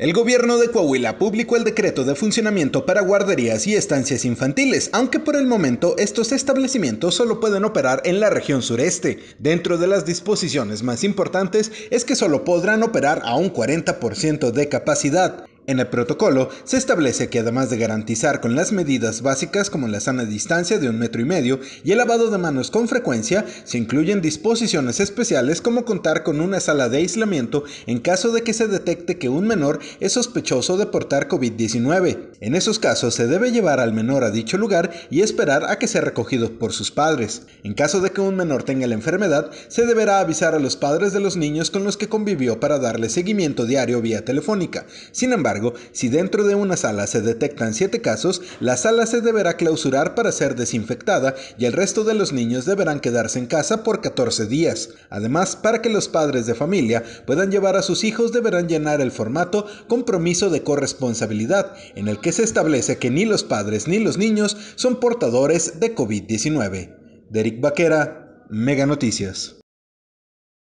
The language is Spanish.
El gobierno de Coahuila publicó el decreto de funcionamiento para guarderías y estancias infantiles, aunque por el momento estos establecimientos solo pueden operar en la región sureste. Dentro de las disposiciones más importantes es que solo podrán operar a un 40% de capacidad. En el protocolo se establece que además de garantizar con las medidas básicas como la sana distancia de un metro y medio y el lavado de manos con frecuencia, se incluyen disposiciones especiales como contar con una sala de aislamiento en caso de que se detecte que un menor es sospechoso de portar COVID-19. En esos casos se debe llevar al menor a dicho lugar y esperar a que sea recogido por sus padres. En caso de que un menor tenga la enfermedad, se deberá avisar a los padres de los niños con los que convivió para darle seguimiento diario vía telefónica. Sin embargo, si dentro de una sala se detectan siete casos, la sala se deberá clausurar para ser desinfectada y el resto de los niños deberán quedarse en casa por 14 días. Además, para que los padres de familia puedan llevar a sus hijos deberán llenar el formato compromiso de corresponsabilidad, en el que se establece que ni los padres ni los niños son portadores de COVID-19. Derek Baquera, Mega Noticias.